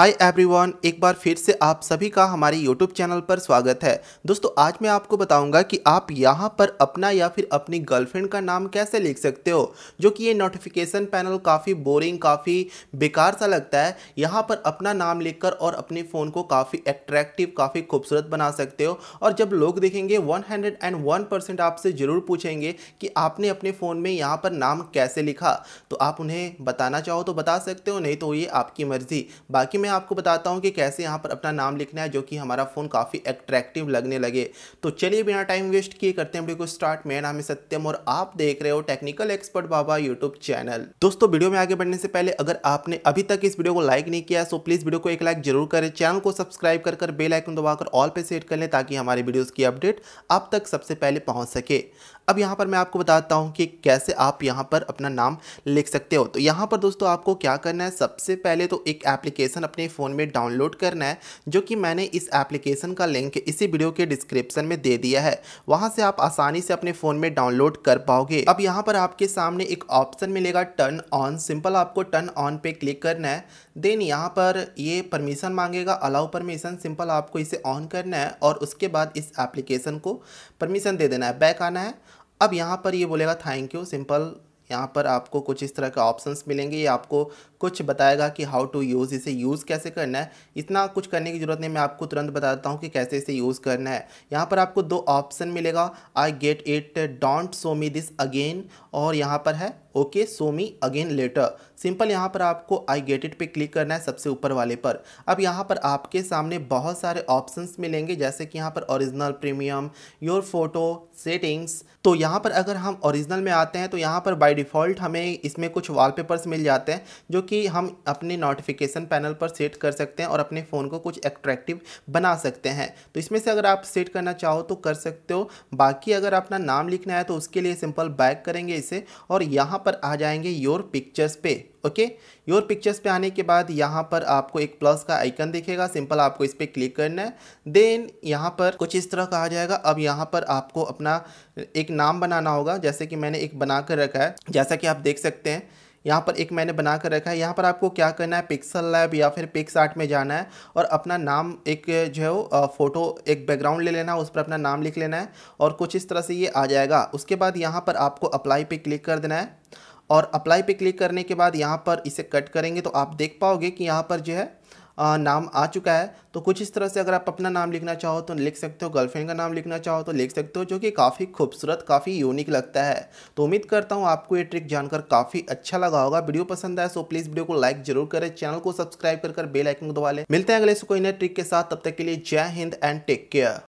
hi everyone एक बार फिर से आप सभी का हमारे यूट्यूब चैनल पर स्वागत है दोस्तों आज मैं आपको बताऊंगा कि आप यहां पर अपना या फिर अपनी गर्लफ्रेंड का नाम कैसे लिख सकते हो जो कि ये नोटिफिकेशन पैनल काफ़ी बोरिंग काफ़ी बेकार सा लगता है यहां पर अपना नाम लिखकर और अपने फ़ोन को काफ़ी एट्रैक्टिव काफ़ी खूबसूरत बना सकते हो और जब लोग देखेंगे वन आपसे ज़रूर पूछेंगे कि आपने अपने फ़ोन में यहाँ पर नाम कैसे लिखा तो आप उन्हें बताना चाहो तो बता सकते हो नहीं तो ये आपकी मर्ज़ी बाकी मैं मैं आपको बताता हूँ कि कैसे यहाँ पर अपना नाम लिखना है जो कि हमारा फ़ोन काफ़ी अट्रैक्टिव लगने लगे तो चलिए बिना टाइम वेस्ट किए करते हैं वीडियो को स्टार्ट मेरा नाम है सत्यम और आप देख रहे हो technical expert Baba YouTube channel दोस्तों वीडियो में आगे बढ़ने से पहले अगर आपने अभी तक इस वीडियो को लाइक नहीं किया सो प्लीज़ वीडियो को एक लाइक जरूर करें चैनल को सब्सक्राइब कर कर बेलाइकन दबाकर ऑल पे सेट कर लें ताकि हमारे वीडियोज़ की अपडेट आप तक सबसे पहले पहुँच सके अब यहाँ पर मैं आपको बताता हूँ कि कैसे आप यहाँ पर अपना नाम लिख सकते हो तो यहाँ पर दोस्तों आपको क्या करना है सबसे पहले तो एक एप्लीकेशन अपने अपने फ़ोन में डाउनलोड करना है जो कि मैंने इस एप्लीकेशन का लिंक इसी वीडियो के डिस्क्रिप्शन में दे दिया है वहाँ से आप आसानी से अपने फ़ोन में डाउनलोड कर पाओगे अब यहाँ पर आपके सामने एक ऑप्शन मिलेगा टर्न ऑन सिंपल आपको टर्न ऑन पे क्लिक करना है देन यहाँ पर ये परमिशन मांगेगा अलाउ परमिशन सिंपल आपको इसे ऑन करना है और उसके बाद इस एप्लीकेशन को परमिशन दे देना है बैक आना है अब यहाँ पर ये बोलेगा थैंक यू सिंपल यहाँ पर आपको कुछ इस तरह के ऑप्शंस मिलेंगे ये आपको कुछ बताएगा कि हाउ टू यूज़ इसे यूज़ कैसे करना है इतना कुछ करने की ज़रूरत नहीं मैं आपको तुरंत बता देता हूँ कि कैसे इसे यूज़ करना है यहाँ पर आपको दो ऑप्शन मिलेगा I get it don't show me this again और यहाँ पर है okay show me again later simple यहाँ पर आपको आई गेट इट पे क्लिक करना है सबसे ऊपर वाले पर अब यहाँ पर आपके सामने बहुत सारे ऑप्शंस मिलेंगे जैसे कि यहाँ पर original premium your photo settings तो यहाँ पर अगर हम ओरिजिनल में आते हैं तो यहाँ पर बाय डिफ़ॉल्ट हमें इसमें कुछ वॉलपेपर्स मिल जाते हैं जो कि हम अपने नोटिफिकेशन पैनल पर सेट कर सकते हैं और अपने फ़ोन को कुछ एट्रैक्टिव बना सकते हैं तो इसमें से अगर आप सेट करना चाहो तो कर सकते हो बाकी अगर अपना नाम लिखना है तो उसके लिए सिंपल बैक करेंगे इसे और यहाँ यहाँ पर आ जाएंगे योर पिक्चर्स पे ओके योर पिक्चर्स पे आने के बाद यहाँ पर आपको एक प्लस का आइकन दिखेगा सिंपल आपको इस पर क्लिक करना है देन यहाँ पर कुछ इस तरह का आ जाएगा अब यहाँ पर आपको अपना एक नाम बनाना होगा जैसे कि मैंने एक बना कर रखा है जैसा कि आप देख सकते हैं यहाँ पर एक मैंने बना कर रखा है यहाँ पर आपको क्या करना है पिक्सल लैब या फिर पिक्स आर्ट में जाना है और अपना नाम एक जो है वो फ़ोटो एक बैकग्राउंड ले लेना है उस पर अपना नाम लिख लेना है और कुछ इस तरह से ये आ जाएगा उसके बाद यहाँ पर आपको अप्लाई पे क्लिक कर देना है और अप्लाई पे क्लिक करने के बाद यहाँ पर इसे कट करेंगे तो आप देख पाओगे कि यहाँ पर जो है नाम आ चुका है तो कुछ इस तरह से अगर आप अपना नाम लिखना चाहो तो लिख सकते हो गर्लफ्रेंड का नाम लिखना चाहो तो लिख सकते हो जो कि काफ़ी खूबसूरत काफ़ी यूनिक लगता है तो उम्मीद करता हूँ आपको ये ट्रिक जानकर काफ़ी अच्छा लगा होगा वीडियो पसंद आए सो तो प्लीज़ वीडियो को लाइक जरूर करें चैनल को सब्सक्राइब कर बेलाइकन दबा लें मिलते हैं अगले से कोई नए ट्रिक के साथ तब तक के लिए जय हिंद एंड टेक केयर